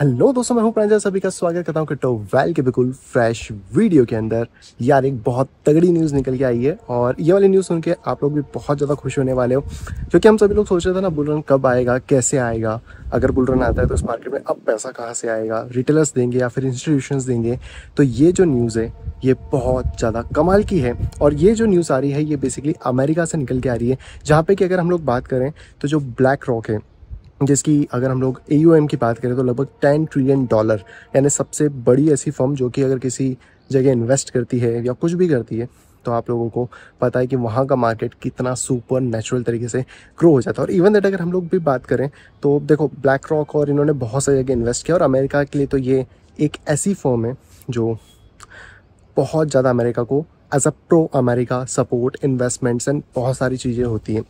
Hello दोस्तों मैं हूं प्रांजल सभी का स्वागत करता हूं क्रिप्टो वैल के बिल्कुल फ्रेश वीडियो के अंदर यार एक बहुत तगड़ी न्यूज़ निकल के आई है और ये वाली न्यूज़ सुन के आप लोग भी बहुत ज़्यादा खुश होने वाले हो क्योंकि हम सभी लोग सोच रहे थे ना बुल रन कब आएगा कैसे आएगा अगर बुल रन आता है तो इस मार्केट में अब पैसा कहाँ से आएगा रिटेलर्स देंगे या फिर इंस्टीट्यूशन देंगे तो ये जो न्यूज़ है ये बहुत ज़्यादा कमाल की है और ये जो न्यूज़ आ रही है ये बेसिकली अमेरिका से निकल के आ रही है जहाँ पे कि अगर हम लोग बात करें तो जो ब्लैक रॉक है जिसकी अगर हम लोग ए की बात करें तो लगभग टेन ट्रिलियन डॉलर यानी सबसे बड़ी ऐसी फर्म जो कि अगर किसी जगह इन्वेस्ट करती है या कुछ भी करती है तो आप लोगों को पता है कि वहाँ का मार्केट कितना सुपर नेचुरल तरीके से ग्रो हो जाता है और इवन दैट अगर हम लोग भी बात करें तो देखो ब्लैक रॉक और इन्होंने बहुत सारी जगह इन्वेस्ट किया और अमेरिका के लिए तो ये एक ऐसी फर्म है जो बहुत ज़्यादा अमेरिका को as a pro America support investments and बहुत सारी चीज़ें होती हैं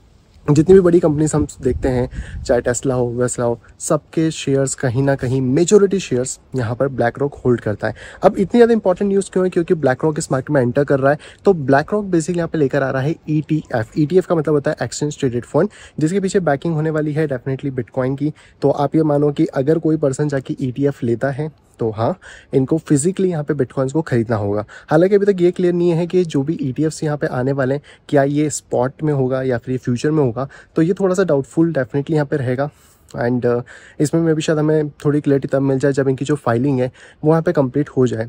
जितनी भी बड़ी कंपनीज हम देखते हैं चाहे टेस्ला हो वेस्ला हो सबके शेयर्स कहीं ना कहीं मेजोरिटी शेयर्स यहाँ पर ब्लैक रॉक होल्ड करता है अब इतनी ज़्यादा इंपॉर्टेंट न्यूज़ क्यों है क्योंकि ब्लैक रॉक इस मार्केट में एंटर कर रहा है तो ब्लैक रॉक बेसिकली यहाँ पे लेकर आ रहा है E T F E T F का मतलब होता है एक्सचेंज ट्रेडेड फंड जिसके पीछे बैकिंग होने वाली है डेफिनेटली बिटकॉइन की तो आप ये मानो कि अगर कोई पर्सन जाके ई टी एफ लेता है तो हाँ इनको फिजिकली यहाँ पे बिटकॉइंस को खरीदना होगा हालांकि अभी तक ये क्लियर नहीं है कि जो भी ई e टी यहाँ पे आने वाले हैं क्या ये स्पॉट में होगा या फिर ये फ्यूचर में होगा तो ये थोड़ा सा डाउटफुल डेफिनेटली यहाँ पे रहेगा एंड uh, इसमें मे भी शायद हमें थोड़ी क्लियरिटी तब मिल जाए जब इनकी जो फाइलिंग है वो यहाँ पे कंप्लीट हो जाए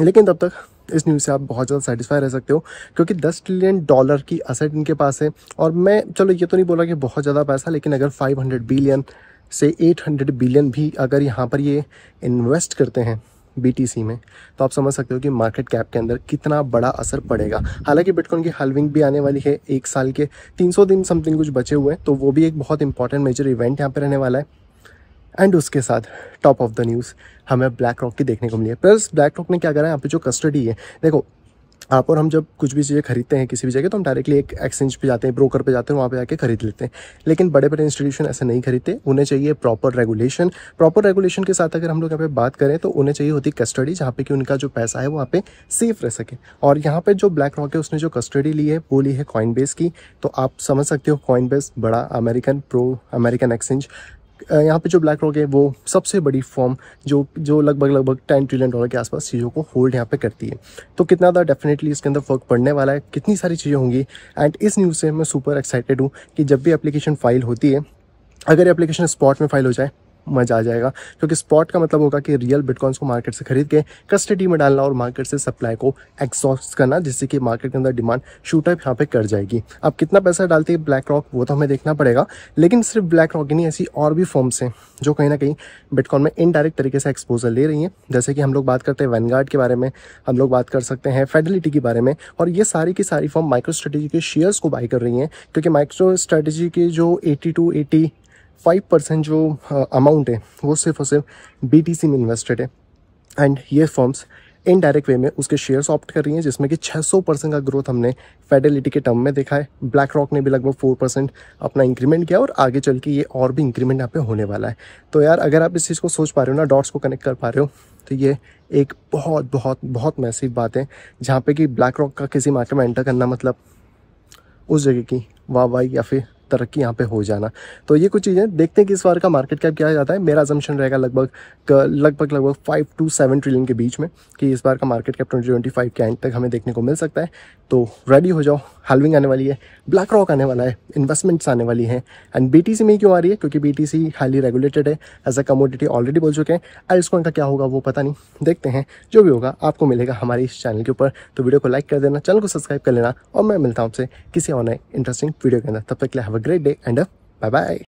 लेकिन तब तक इस न्यूज़ से आप बहुत ज़्यादा सेटिस्फाई रह सकते हो क्योंकि 10 ट्रिलियन डॉलर की असेट इनके पास है और मैं चलो ये तो नहीं बोला कि बहुत ज़्यादा पैसा लेकिन अगर 500 बिलियन से 800 बिलियन भी अगर यहाँ पर ये इन्वेस्ट करते हैं बीटीसी में तो आप समझ सकते हो कि मार्केट कैप के अंदर कितना बड़ा असर पड़ेगा हालांकि बिटकॉइन की हलविंग भी आने वाली है एक साल के 300 दिन समथिंग कुछ बचे हुए हैं तो वो भी एक बहुत इंपॉर्टेंट मेजर इवेंट यहाँ पर रहने वाला है एंड उसके साथ टॉप ऑफ द न्यूज़ हमें ब्लैक रॉक की देखने को मिली है प्लस ब्लैक रॉक ने क्या करा है यहाँ पे जो कस्टडी है देखो आप और हम जब कुछ भी चीज़ें खरीदते हैं किसी भी जगह तो हम डायरेक्टली एक एक्सचेंज पे जाते हैं ब्रोकर पे जाते हैं वहाँ पे जाके खरीद लेते हैं लेकिन बड़े बड़े इंस्टीट्यूशन ऐसे नहीं खरीदते उन्हें चाहिए प्रॉपर रेगुलेशन प्रॉपर रेगुलेशन के साथ अगर हम लोग यहाँ पे बात करें तो उन्हें चाहिए होती कस्टडी जहाँ पे कि उनका जो पैसा है वहाँ पे सेफ रह सके और यहाँ पर जो ब्लैक रॉक है उसने जो कस्टडी ली है वो ली है कॉइन की तो आप समझ सकते हो कॉइन बड़ा अमेरिकन प्रो अमेरिकन एक्सचेंज यहाँ पे जो ब्लैक रॉक है वो सबसे बड़ी फॉर्म जो जो लगभग लगभग टेन ट्रिलियन डॉलर के आसपास चीज़ों को होल्ड यहाँ पे करती है तो कितना ज़्यादा डेफिनेटली इसके अंदर फ़र्क पड़ने वाला है कितनी सारी चीज़ें होंगी एंड इस न्यूज़ से मैं सुपर एक्साइटेड हूँ कि जब भी एप्लीकेशन फाइल होती है अगर एप्लीकेशन स्पॉट में फाइल हो जाए मजा आ जाएगा क्योंकि स्पॉट का मतलब होगा कि रियल बिटकॉइंस को मार्केट से खरीद के कस्टडी में डालना और मार्केट से सप्लाई को एक्सॉस्ट करना जिससे कि मार्केट के अंदर डिमांड शूटअप यहाँ पे कर जाएगी अब कितना पैसा डालते हैं ब्लैक रॉक वो तो हमें देखना पड़ेगा लेकिन सिर्फ ब्लैक रॉक ही नहीं ऐसी और भी फॉर्म्स हैं जो कहीं ना कहीं बिटकॉइन में इनडायरेक्ट तरीके से एक्सपोजर ले रही हैं जैसे कि हम लोग बात करते हैं वनगार्ड के बारे में हम लोग बात कर सकते हैं फेडिलिटी के बारे में और ये सारी की सारी फॉर्म माइक्रो स्ट्रेटेजी के शेयर्स को बाई कर रही हैं क्योंकि माइक्रो स्ट्रेटेजी के जो टू एटी फाइव परसेंट जो अमाउंट uh, है वो सिर्फ और सिर्फ बी में इन्वेस्टेड है एंड ये फर्म्स इनडायरेक्ट वे में उसके शेयर्स ऑप्ट कर रही हैं जिसमें कि 600 परसेंट का ग्रोथ हमने फेडेलिटी के टर्म में देखा है ब्लैक रॉक ने भी लगभग 4 परसेंट अपना इंक्रीमेंट किया और आगे चल के ये और भी इंक्रीमेंट यहाँ पे होने वाला है तो यार अगर आप इस चीज़ को सोच पा रहे हो ना डॉट्स को कनेक्ट कर पा रहे हो तो ये एक बहुत बहुत बहुत मैसिव बात है जहाँ पर कि ब्लैक रॉक का किसी मार्केट में एंटर करना मतलब उस जगह की वाह वाह या फिर तरक्की यहाँ पे हो जाना तो ये कुछ चीज़ें देखते हैं कि इस बार का मार्केट कैप क्या जाता है मेरा जमशन रहेगा लगभग लगभग लगभग फाइव टू सेवन ट्रिलियन के बीच में कि इस बार का market cap twenty twenty five के एंड तक हमें देखने को मिल सकता है तो रेडी हो जाओ हेल्विंग आने वाली है ब्लैक रॉक आने वाला है इन्वेस्टमेंट्स आने वाली हैं एंड बी में क्यों आ रही है क्योंकि बी हाईली रेगुलेटेड है एज अ कमोडिटी ऑलरेडी बोल चुके हैं एल्सकॉन का क्या होगा वो पता नहीं देखते हैं जो भी होगा आपको मिलेगा हमारे इस चैनल के ऊपर तो वीडियो को लाइक कर देना चैनल को सब्सक्राइब कर लेना और मैं मिलता हूँ आपसे किसी और नए इंटरेस्टिंग वीडियो के अंदर तब तक के लिए have great day and uh, bye bye.